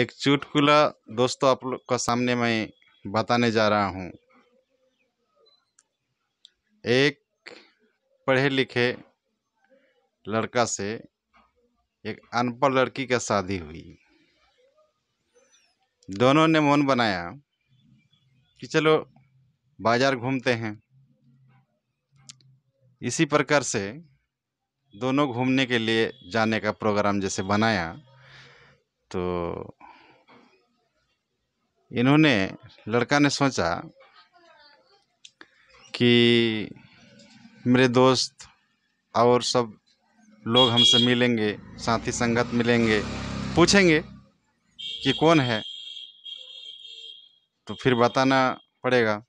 एक चुटकुला दोस्तों आप लोग का सामने मैं बताने जा रहा हूँ एक पढ़े लिखे लड़का से एक अनपढ़ लड़की का शादी हुई दोनों ने मन बनाया कि चलो बाज़ार घूमते हैं इसी प्रकार से दोनों घूमने के लिए जाने का प्रोग्राम जैसे बनाया तो इन्होंने लड़का ने सोचा कि मेरे दोस्त और सब लोग हमसे मिलेंगे साथी संगत मिलेंगे पूछेंगे कि कौन है तो फिर बताना पड़ेगा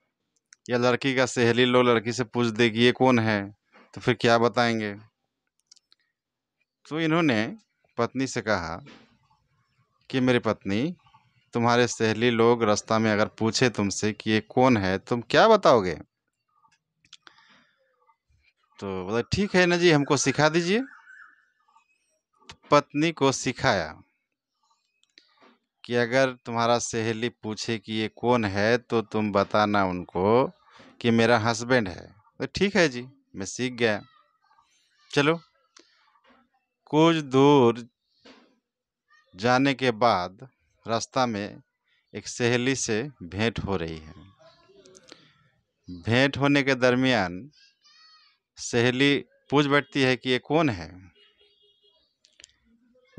या लड़की का सहेली लो लड़की से पूछ देगी ये कौन है तो फिर क्या बताएंगे तो इन्होंने पत्नी से कहा कि मेरी पत्नी तुम्हारे सहेली लोग रास्ता में अगर पूछे तुमसे कि ये कौन है तुम क्या बताओगे तो बोला ठीक है ना जी हमको सिखा दीजिए तो पत्नी को सिखाया कि अगर तुम्हारा सहेली पूछे कि ये कौन है तो तुम बताना उनको कि मेरा हस्बैंड है तो ठीक है जी मैं सीख गया चलो कुछ दूर जाने के बाद रास्ता में एक सहेली से भेंट हो रही है भेंट होने के दरमियान सहेली पूछ बैठती है कि ये कौन है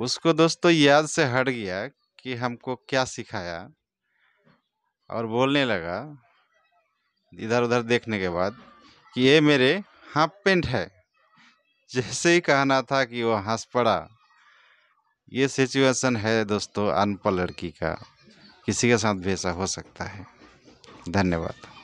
उसको दोस्तों याद से हट गया कि हमको क्या सिखाया और बोलने लगा इधर उधर देखने के बाद कि ये मेरे हाफ पेंट है जैसे ही कहना था कि वो हंस पड़ा ये सिचुएशन है दोस्तों अनपढ़ लड़की का किसी के साथ भी ऐसा हो सकता है धन्यवाद